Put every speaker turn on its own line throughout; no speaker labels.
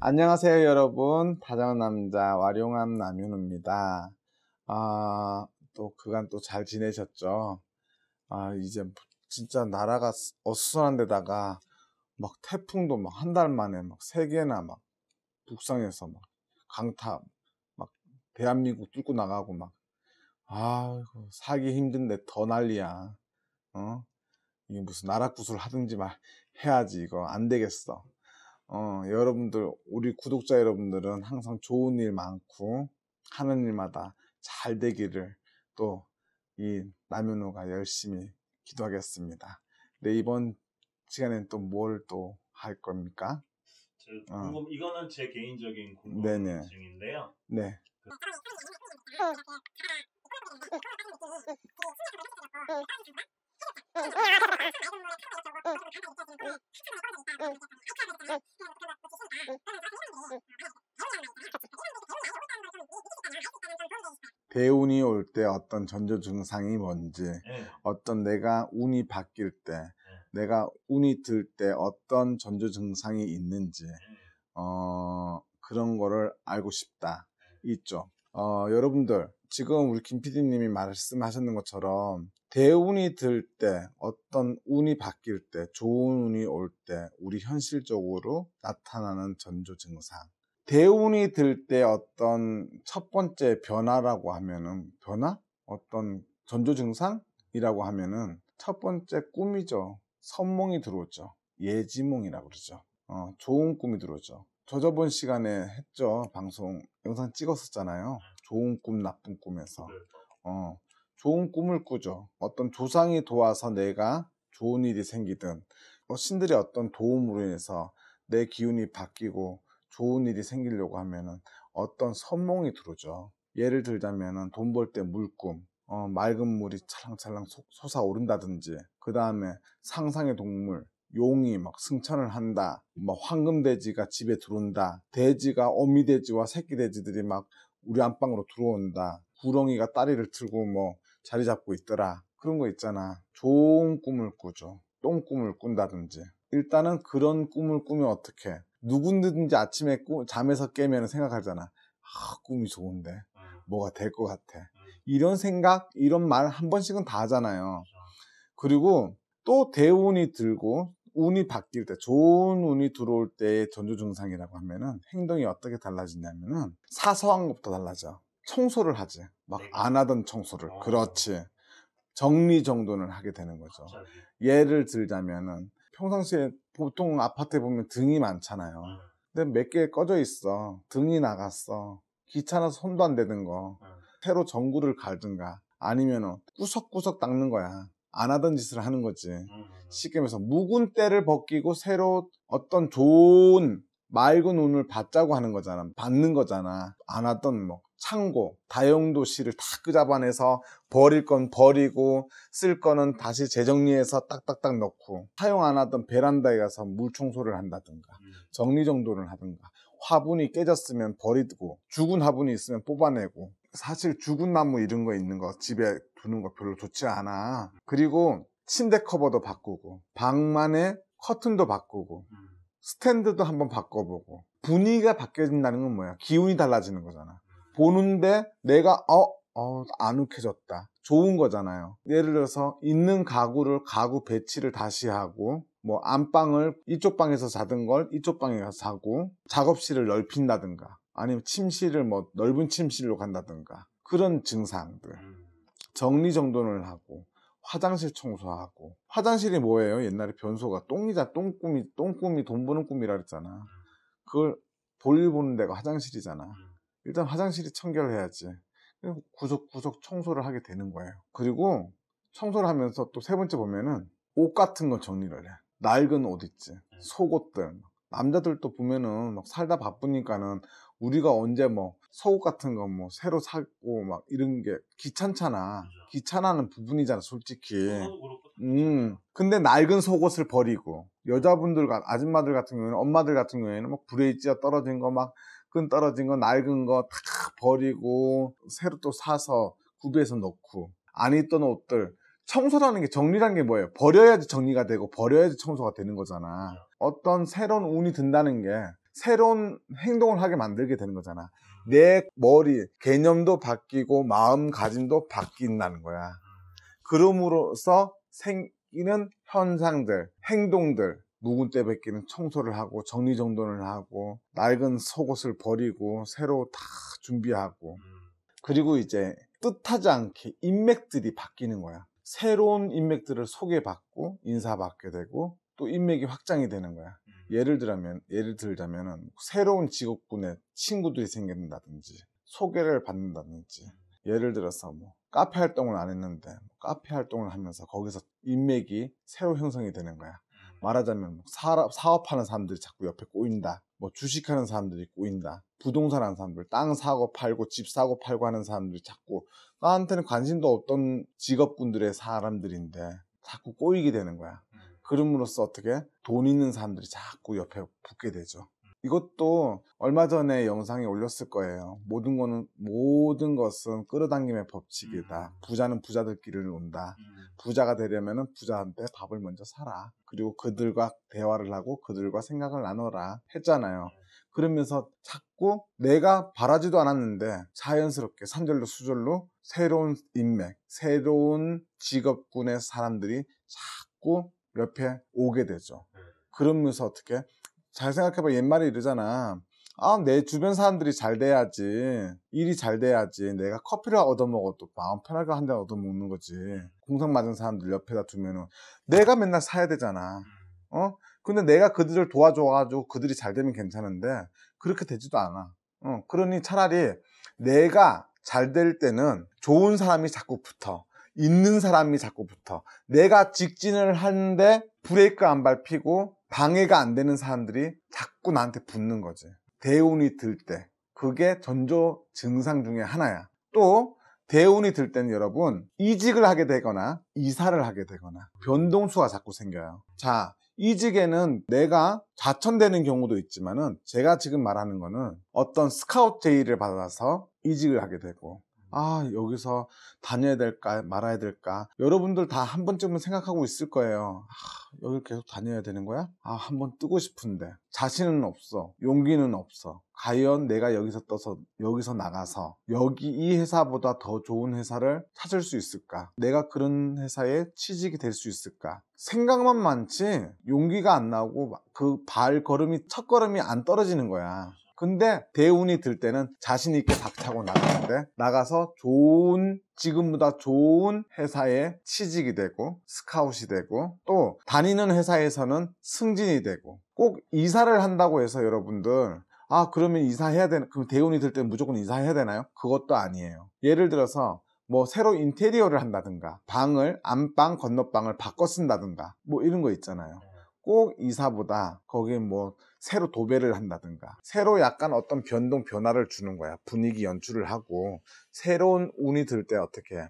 안녕하세요 여러분 다정한 남자 와룡암 남윤우입니다 아, 또 그간 또 잘 지내셨죠 아, 이제 진짜 나라가 어수선한 데다가 막 태풍도 막 한 달 만에 막 세 개나 막 북상에서 막 강타 막 대한민국 뚫고 나가고 막 아이고 사기 힘든데 더 난리야 어 이게 무슨 나라 구슬 하든지 말 해야지 이거 안 되겠어 어 여러분들 우리 구독자 여러분들은 항상 좋은 일 많고 하는 일마다 잘 되기를 또 이 남현우가 열심히 기도하겠습니다. 네, 이번 시간엔 또뭘 또 할 겁니까? 어. 궁금, 어. 이거는 제 개인적인 궁금증인데요. 네. 그... 대운이 올 때 어떤 전조 증상이 뭔지, 네. 어떤 내가 운이 바뀔 때, 네. 내가 운이 들 때 어떤 전조 증상이 있는지, 예. 어, 그런 거를 알고 싶다. 있죠. 어, 여러분들, 지금 우리 김 PD님이 말씀하셨는 것처럼 대운이 들 때, 어떤 운이 바뀔 때, 좋은 운이 올 때, 우리 현실적으로 나타나는 전조 증상. 대운이 들 때 어떤 첫 번째 변화라고 하면은 변화? 어떤 전조 증상이라고 하면은 첫 번째 꿈이죠. 선몽이 들어오죠. 예지몽이라고 그러죠. 어, 좋은 꿈이 들어오죠. 저 저번 시간에 했죠. 방송 영상 찍었었잖아요. 좋은 꿈, 나쁜 꿈에서. 네. 어, 좋은 꿈을 꾸죠. 어떤 조상이 도와서 내가 좋은 일이 생기든 뭐 신들의 어떤 도움으로 인해서 내 기운이 바뀌고 좋은 일이 생기려고 하면은 어떤 선몽이 들어오죠. 예를 들자면은 돈 벌 때 물꿈, 어, 맑은 물이 찰랑찰랑 솟아오른다든지, 그 다음에 상상의 동물, 용이 막 승천을 한다, 막 뭐 황금돼지가 집에 들어온다, 돼지가 어미돼지와 새끼돼지들이 막 우리 안방으로 들어온다, 구렁이가 다리를 틀고 뭐 자리 잡고 있더라. 그런 거 있잖아. 좋은 꿈을 꾸죠. 똥 꿈을 꾼다든지. 일단은 그런 꿈을 꾸면 어떻게 누군든지 아침에 꿈, 잠에서 깨면 생각하잖아. 아, 꿈이 좋은데 음. 뭐가 될 것 같아. 음. 이런 생각, 이런 말 한 번씩은 다 하잖아요. 그렇죠. 그리고 또 대운이 들고 운이 바뀔 때, 좋은 운이 들어올 때의 전조 증상이라고 하면은 행동이 어떻게 달라지냐면은 사소한 것부터 달라져. 청소를 하지. 막안 네. 하던 청소를. 어. 그렇지. 정리정돈을 하게 되는 거죠. 예를 들자면은 평상시에 보통 아파트에 보면 등이 많잖아요. 네. 근데 몇 개 꺼져 있어. 등이 나갔어. 귀찮아서 손도 안 대는 거. 네. 새로 전구를 갈든가 아니면 꾸석꾸석 어, 닦는 거야. 안 하던 짓을 하는 거지. 쉽게 음, 말해서 음, 음. 묵은 때를 벗기고 새로 어떤 좋은 맑은 운을 받자고 하는 거잖아. 받는 거잖아. 안 하던 뭐 창고, 다용도실을다 끄잡아내서 버릴 건 버리고 쓸 거는 다시 재정리해서 딱딱딱 넣고 사용 안 하던 베란다에 가서 물 청소를 한다든가 음. 정리정돈을 하든가 화분이 깨졌으면 버리고 죽은 화분이 있으면 뽑아내고 사실 죽은 나무 이런 거 있는 거 집에 두는 거 별로 좋지 않아 그리고 침대 커버도 바꾸고 방만의 커튼도 바꾸고 음. 스탠드도 한번 바꿔보고 분위기가 바뀌어진다는 건 뭐야? 기운이 달라지는 거잖아 보는데 내가 어, 어, 안 욱해졌다. 좋은 거잖아요. 예를 들어서 있는 가구를 가구 배치를 다시 하고 뭐 안방을 이쪽 방에서 자던 걸 이쪽 방에 가서 자고 작업실을 넓힌다든가 아니면 침실을 뭐 넓은 침실로 간다든가 그런 증상들 음. 정리정돈을 하고 화장실 청소하고 화장실이 뭐예요? 옛날에 변소가 똥이자 똥꿈이 똥꿈이 돈 버는 꿈이라 그랬잖아 음. 그걸 볼일 보는 데가 화장실이잖아 음. 일단 화장실이 청결해야지 구석구석 청소를 하게 되는 거예요 그리고 청소를 하면서 또 세 번째 보면은 옷 같은 거 정리를 해 낡은 옷 있지 음. 속옷들 남자들도 보면은 막 살다 바쁘니까는 우리가 언제 뭐 속옷 같은 거 뭐 새로 사고 막 이런 게 귀찮잖아 귀찮아하는 부분이잖아 솔직히 음 근데 낡은 속옷을 버리고 여자분들 아줌마들 같은 경우에는 엄마들 같은 경우에는 막 브레이지가 떨어진 거막 끈 떨어진 거 낡은 거 다 버리고 새로 또 사서 구비해서 넣고 안 입던 옷들 청소라는 게 정리라는 게 뭐예요? 버려야지 정리가 되고 버려야지 청소가 되는 거잖아. 어떤 새로운 운이 든다는 게 새로운 행동을 하게 만들게 되는 거잖아. 내 머리 개념도 바뀌고 마음가짐도 바뀐다는 거야. 그럼으로써 생기는 현상들, 행동들, 묵은 때 뱉기는 청소를 하고 정리정돈을 하고 낡은 속옷을 버리고 새로 다 준비하고 음. 그리고 이제 뜻하지 않게 인맥들이 바뀌는 거야. 새로운 인맥들을 소개받고 인사받게 되고 또 인맥이 확장이 되는 거야. 음. 예를 들자면 예를 들자면 새로운 직업군의 친구들이 생긴다든지 소개를 받는다든지 음. 예를 들어서 뭐 카페 활동을 안 했는데 뭐 카페 활동을 하면서 거기서 인맥이 새로 형성이 되는 거야. 말하자면 사업, 하는 사람들이 자꾸 옆에 꼬인다. 뭐 주식하는 사람들이 꼬인다. 부동산 하는 사람들, 땅 사고 팔고 집 사고 팔고 하는 사람들이 자꾸 나한테는 관심도 없던 직업군들의 사람들인데 자꾸 꼬이게 되는 거야. 음. 그럼으로써 어떻게 돈 있는 사람들이 자꾸 옆에 붙게 되죠. 음. 이것도 얼마 전에 영상에 올렸을 거예요. 모든 거는 모든 것은 끌어당김의 법칙이다. 음. 부자는 부자들끼리 온다. 부자가 되려면 부자한테 밥을 먼저 사라. 그리고 그들과 대화를 하고 그들과 생각을 나눠라 했잖아요. 네. 그러면서 자꾸 내가 바라지도 않았는데 자연스럽게 산절로 수절로 새로운 인맥, 새로운 직업군의 사람들이 자꾸 옆에 오게 되죠. 네. 그러면서 어떻게 잘 생각해봐 옛말에 이러잖아 아, 내 주변 사람들이 잘 돼야지. 일이 잘 돼야지. 내가 커피를 얻어먹어도 마음 편하게 한 잔 얻어먹는 거지. 공상 맞은 사람들 옆에다 두면은 내가 맨날 사야 되잖아. 어? 근데 내가 그들을 도와줘가지고 그들이 잘 되면 괜찮은데 그렇게 되지도 않아. 어, 그러니 차라리 내가 잘 될 때는 좋은 사람이 자꾸 붙어. 있는 사람이 자꾸 붙어. 내가 직진을 하는데 브레이크 안 밟히고 방해가 안 되는 사람들이 자꾸 나한테 붙는 거지. 대운이 들 때 그게 전조 증상 중에 하나야 또 대운이 들 때는 여러분 이직을 하게 되거나 이사를 하게 되거나 변동수가 자꾸 생겨요 자 이직에는 내가 좌천되는 경우도 있지만은 제가 지금 말하는 거는 어떤 스카우트 제의를 받아서 이직을 하게 되고 아, 여기서 다녀야 될까, 말아야 될까. 여러분들 다 한 번쯤은 생각하고 있을 거예요. 아, 여기 계속 다녀야 되는 거야? 아, 한번 뜨고 싶은데. 자신은 없어. 용기는 없어. 과연 내가 여기서 떠서, 여기서 나가서, 여기 이 회사보다 더 좋은 회사를 찾을 수 있을까? 내가 그런 회사에 취직이 될 수 있을까? 생각만 많지, 용기가 안 나고, 그 발걸음이, 첫걸음이 안 떨어지는 거야. 근데 대운이 들 때는 자신 있게 박차고 나가는데 나가서 좋은 지금보다 좋은 회사에 취직이 되고 스카웃이 되고 또 다니는 회사에서는 승진이 되고 꼭 이사를 한다고 해서 여러분들 아 그러면 이사해야 되는 그럼 대운이 들 때는 무조건 이사해야 되나요? 그것도 아니에요 예를 들어서 뭐 새로 인테리어를 한다든가 방을 안방 건너방을 바꿔 쓴다든가 뭐 이런 거 있잖아요 꼭 이사보다 거기에 뭐 새로 도배를 한다든가 새로 약간 어떤 변동 변화를 주는 거야 분위기 연출을 하고 새로운 운이 들 때 어떻게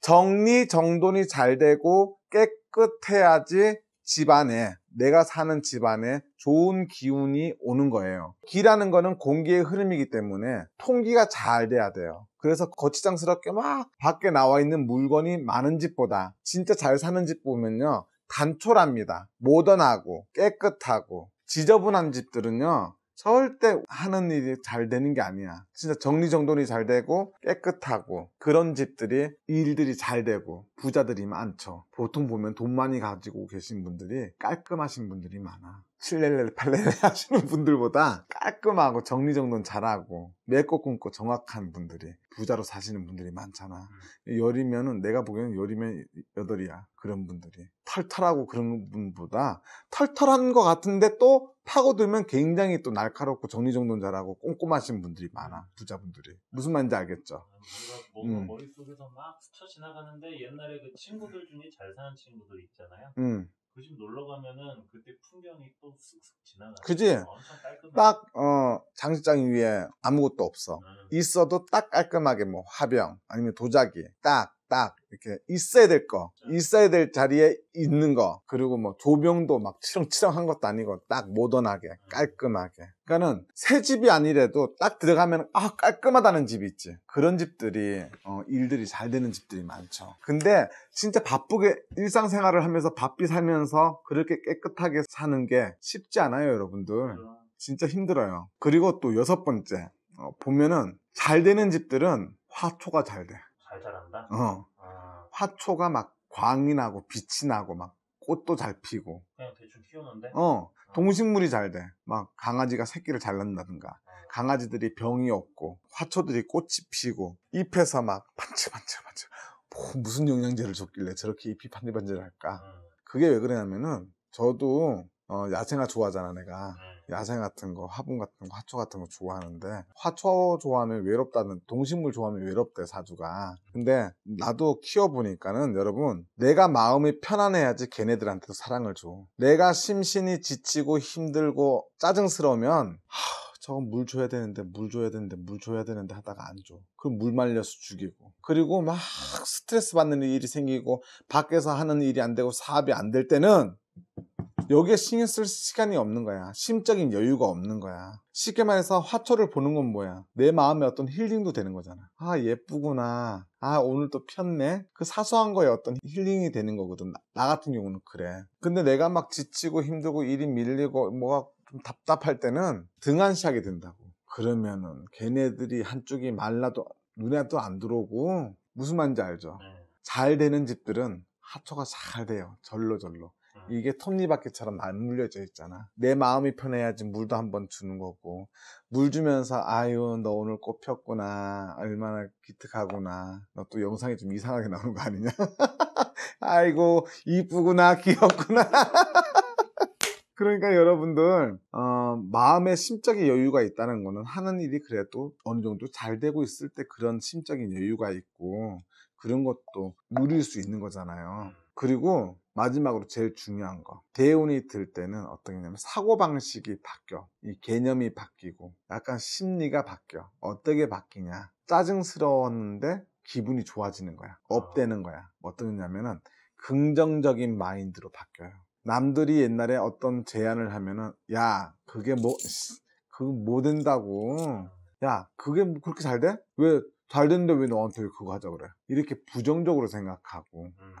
정리 정돈이 잘 되고 깨끗해야지 집안에 내가 사는 집안에 좋은 기운이 오는 거예요 기라는 거는 공기의 흐름이기 때문에 통기가 잘 돼야 돼요 그래서 거치장스럽게 막 밖에 나와 있는 물건이 많은 집보다 진짜 잘 사는 집 보면요 단촐합니다. 모던하고 깨끗하고 지저분한 집들은요 절대 하는 일이 잘 되는 게 아니야. 진짜 정리정돈이 잘 되고 깨끗하고 그런 집들이 일들이 잘 되고 부자들이 많죠. 보통 보면 돈 많이 가지고 계신 분들이 깔끔하신 분들이 많아. 칠렐레 팔렐레 하시는 분들보다 깔끔하고 정리정돈 잘하고 매고 끊고 정확한 분들이 부자로 사시는 분들이 많잖아 음. 열이면은 내가 보기에는 열이면 여덟이야 그런 분들이 털털하고 그런 분보다 털털한 것 같은데 또 파고들면 굉장히 또 날카롭고 정리정돈 잘하고 꼼꼼하신 분들이 많아 음. 부자분들이 무슨 말인지 알겠죠 아, 뭔가 음. 머릿속에서 막 스쳐 지나가는데 옛날에 그 친구들 중에 잘 사는 친구들 있잖아요 음. 그집 놀러 가면은 그때 풍경이 또 쓱쓱 지나가. 그지? 딱, 어, 장식장 위에 아무것도 없어. 음. 있어도 딱 깔끔하게 뭐 화병, 아니면 도자기, 딱, 딱 이렇게 있어야 될 거, 네. 있어야 될 자리에 있는 거, 그리고 뭐 조명도 막 치렁치렁한 것도 아니고 딱 모던하게 네. 깔끔하게. 그러니까는 새 집이 아니래도 딱 들어가면 아 깔끔하다는 집이 있지. 그런 집들이 어, 일들이 잘 되는 집들이 많죠. 근데 진짜 바쁘게 일상생활을 하면서 바삐 살면서 그렇게 깨끗하게 사는 게 쉽지 않아요, 여러분들. 그렇죠. 진짜 힘들어요. 그리고 또 여섯 번째 어, 보면은 잘 되는 집들은 화초가 잘 돼. 자란다? 어. 아. 화초가 막 광이 나고 빛이 나고 막 꽃도 잘 피고. 그냥 대충 키우는데? 어. 아. 동식물이 잘 돼. 막 강아지가 새끼를 잘 낳는다든가. 아. 강아지들이 병이 없고 화초들이 꽃이 피고 잎에서 막 반짝반짝반짝. 뭐 무슨 영양제를 줬길래 저렇게 잎이 반짝반짝할까 음. 그게 왜 그러냐면은 저도 어, 야생화 좋아하잖아 내가. 음. 야생 같은 거, 화분 같은 거, 화초 같은 거 좋아하는데 화초 좋아하면 외롭다는 동식물 좋아하면 외롭대 사주가. 근데 나도 키워보니까는 여러분 내가 마음이 편안해야지 걔네들한테도 사랑을 줘. 내가 심신이 지치고 힘들고 짜증스러우면 하... 저건 물 줘야 되는데 물 줘야 되는데 물 줘야 되는데 하다가 안 줘. 그 물 말려서 죽이고 그리고 막 스트레스 받는 일이 생기고 밖에서 하는 일이 안 되고 사업이 안 될 때는 여기에 신경 쓸 시간이 없는 거야. 심적인 여유가 없는 거야. 쉽게 말해서 화초를 보는 건 뭐야? 내 마음에 어떤 힐링도 되는 거잖아. 아, 예쁘구나. 아, 오늘 또 폈네? 그 사소한 거에 어떤 힐링이 되는 거거든. 나, 나 같은 경우는 그래. 근데 내가 막 지치고 힘들고 일이 밀리고 뭐가 좀 답답할 때는 등한시하게 된다고. 그러면은 걔네들이 한쪽이 말라도 눈에 도안 들어오고 무슨 말인지 알죠? 네. 잘 되는 집들은 하초가 잘 돼요. 절로 절로. 이게 톱니바퀴처럼 맞물려져 있잖아. 내 마음이 편해야지 물도 한번 주는 거고. 물 주면서 아유 너 오늘 꽃 폈구나. 얼마나 기특하구나. 너 또 영상이 좀 이상하게 나오는 거 아니냐? 아이고 이쁘구나 귀엽구나. 그러니까 여러분들 어, 마음의 심적인 여유가 있다는 거는 하는 일이 그래도 어느 정도 잘 되고 있을 때 그런 심적인 여유가 있고 그런 것도 누릴 수 있는 거잖아요. 그리고 마지막으로 제일 중요한 거 대운이 들 때는 어떻게 냐면 사고방식이 바뀌어 이 개념이 바뀌고 약간 심리가 바뀌어 어떻게 바뀌냐 짜증스러웠는데 기분이 좋아지는 거야 업되는 거야 어떻게 냐면은 긍정적인 마인드로 바뀌어요 남들이 옛날에 어떤 제안을 하면은 야 그게 뭐 그거 뭐 된다고 야 그게 뭐 그렇게 잘 돼? 왜잘 됐는데 왜 너한테 그거 하자 그래 이렇게 부정적으로 생각하고 음.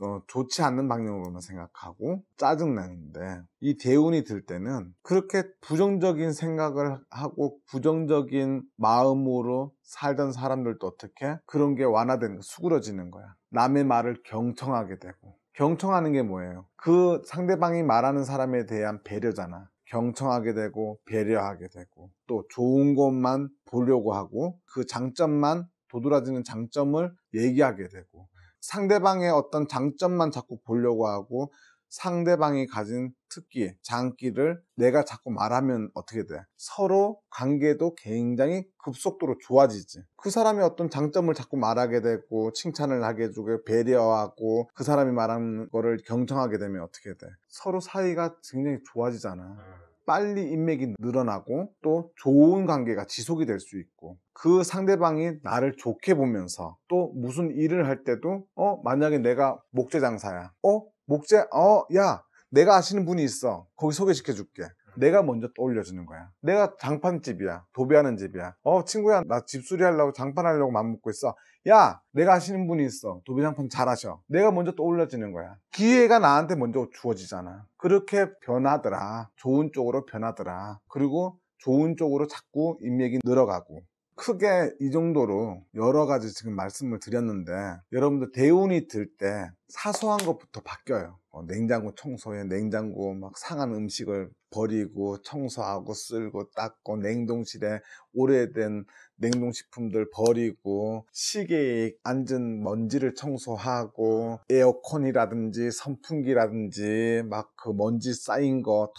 어, 좋지 않는 방향으로만 생각하고 짜증나는데 이 대운이 들 때는 그렇게 부정적인 생각을 하고 부정적인 마음으로 살던 사람들도 어떻게 그런 게 완화되는 거, 수그러지는 거야. 남의 말을 경청하게 되고 경청하는 게 뭐예요? 그 상대방이 말하는 사람에 대한 배려잖아. 경청하게 되고 배려하게 되고 또 좋은 것만 보려고 하고 그 장점만 도드라지는 장점을 얘기하게 되고 상대방의 어떤 장점만 자꾸 보려고 하고 상대방이 가진 특기, 장기를 내가 자꾸 말하면 어떻게 돼? 서로 관계도 굉장히 급속도로 좋아지지. 그 사람이 어떤 장점을 자꾸 말하게 되고 칭찬을 하게 되고 배려하고 그 사람이 말하는 거를 경청하게 되면 어떻게 돼? 서로 사이가 굉장히 좋아지잖아. 음. 빨리 인맥이 늘어나고 또 좋은 관계가 지속이 될 수 있고 그 상대방이 나를 좋게 보면서 또 무슨 일을 할 때도 어 만약에 내가 목재 장사야 어 목재 어 야 내가 아시는 분이 있어 거기 소개시켜 줄게 내가 먼저 떠올려주는 거야 내가 장판집이야 도배하는 집이야 어 친구야 나 집 수리하려고 장판하려고 맘먹고 있어 야 내가 아시는 분이 있어 도배 장판 잘하셔 내가 먼저 떠올려지는 거야 기회가 나한테 먼저 주어지잖아 그렇게 변하더라 좋은 쪽으로 변하더라 그리고 좋은 쪽으로 자꾸 인맥이 늘어가고 크게 이 정도로 여러 가지 지금 말씀을 드렸는데 여러분들 대운이 들 때 사소한 것부터 바뀌어요 어, 냉장고 청소에 냉장고 막 상한 음식을 버리고 청소하고 쓸고 닦고 냉동실에 오래된 냉동식품들 버리고 시계에 앉은 먼지를 청소하고 에어컨이라든지 선풍기라든지 막 그 먼지 쌓인 거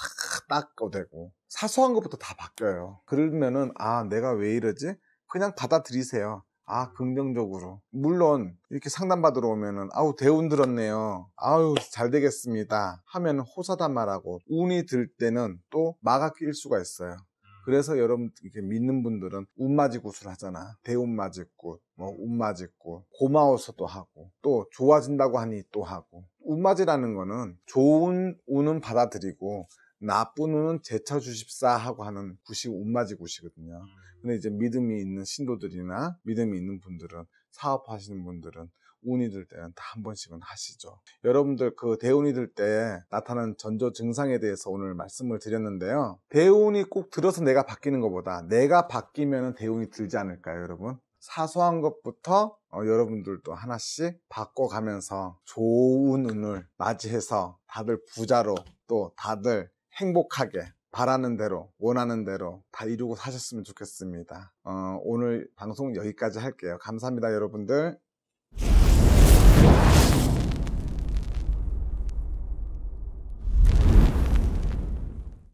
다 닦아대고 사소한 것부터 다 바뀌어요 그러면은 아 내가 왜 이러지? 그냥 받아들이세요 아 긍정적으로 물론 이렇게 상담받으러 오면은 아우 대운 들었네요 아우 잘 되겠습니다 하면 호사다말하고 운이 들 때는 또 마가 낄 수가 있어요 그래서 음. 여러분 이렇게 믿는 분들은 운마지굿을 하잖아 대운마지굿 뭐 운마지굿 고마워서도 하고 또 좋아진다고 하니 또 하고 운마지라는 거는 좋은 운은 받아들이고 나쁜 운은 제쳐주십사 하고 하는 굿이 운마지 굿이거든요 음. 근데 이제 믿음이 있는 신도들이나 믿음이 있는 분들은 사업하시는 분들은 운이 들 때는 다 한 번씩은 하시죠. 여러분들 그 대운이 들 때 나타난 전조 증상에 대해서 오늘 말씀을 드렸는데요. 대운이 꼭 들어서 내가 바뀌는 것보다 내가 바뀌면 대운이 들지 않을까요, 여러분? 사소한 것부터 어, 여러분들도 하나씩 바꿔가면서 좋은 운을 맞이해서 다들 부자로 또 다들 행복하게 바라는 대로 원하는 대로 다 이루고 사셨으면 좋겠습니다. 어, 오늘 방송 여기까지 할게요. 감사합니다 여러분들.